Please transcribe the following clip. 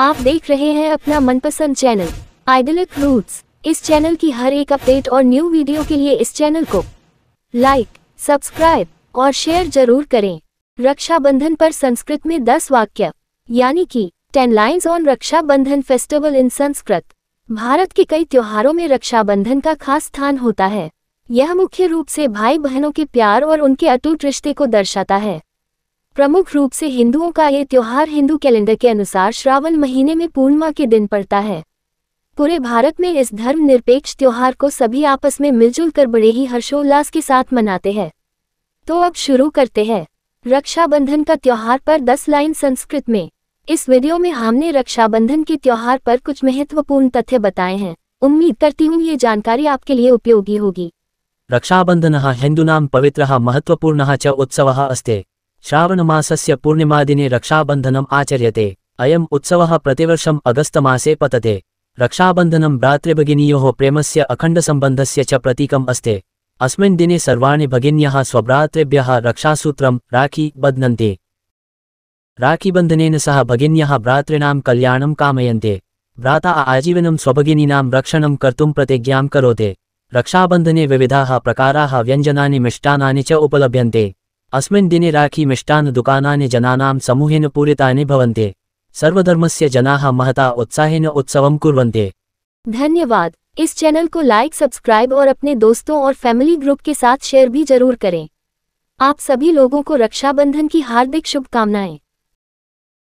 आप देख रहे हैं अपना मनपसंद चैनल आइडलिक रूट्स इस चैनल की हर एक अपडेट और न्यू वीडियो के लिए इस चैनल को लाइक सब्सक्राइब और शेयर जरूर करें रक्षाबंधन पर संस्कृत में दस वाक्य यानी कि ten lines on Rakshabandhan festival in Sanskrit Bharat के कई त्योहारों में रक्षाबंधन का खास स्थान होता है यह मुख्य रूप से भाई बहनों के प्यार और उनके अटूट रिश्ते को दर्शाता है प्रमुख रूप से हिंदुओं का ये त्यौहार हिंदू कैलेंडर के अनुसार श्रावण महीने में पूर्णिमा के दिन पड़ता है पूरे भारत में इस धर्मनिरपेक्ष त्यौहार को सभी आपस में मिलजुल कर बड़े ही हर्षोल्लास के साथ मनाते हैं तो अब शुरू करते हैं रक्षाबंधन का त्यौहार पर 10 लाइन संस्कृत में इस वीडियो में हमने रक्षाबंधन के त्यौहार पर कुछ महत्वपूर्ण तथ्य बताए हैं उम्मीद करती हूँ ये जानकारी आपके लिए उपयोगी होगी रक्षाबंधन हिंदू नाम पवित्र महत्वपूर्ण च उत्सव अस्ते श्रावणमासस्य पूर्णिमादिने रक्षाबंधनम आचर्यते उत्सव उत्सवः अगस्त अगस्तमासे पतते रक्षाबन्धनं भ्रातृभगिनीयोः प्रेमस्य से च प्रतीकम् अस्ति अस्मिन् दिने सर्वाणि भगिन्यः स्वभ्रातृभ्यः राखी बध्नते राखीबंधन सह भगिन्यः भ्रातृण कल्याण कामयते भ्राता आजीवन स्वभगिनी रक्षण कर्त प्रतिज्ञा कौते रक्षाबंधने विविधा प्रकारा व्यंजना मिष्टा च उपलभ्यंते अस्मिन् दिने राखी दुकानानि जनानां समूहेन पूरितानि भवन्ति सर्वधर्मस्य जनाः महता उत्साहेन उत्सवं कुर्वन्ते धन्यवाद इस चैनल को लाइक सब्सक्राइब और अपने दोस्तों और फैमिली ग्रुप के साथ शेयर भी जरूर करें आप सभी लोगों को रक्षाबंधन की हार्दिक शुभकामनाएं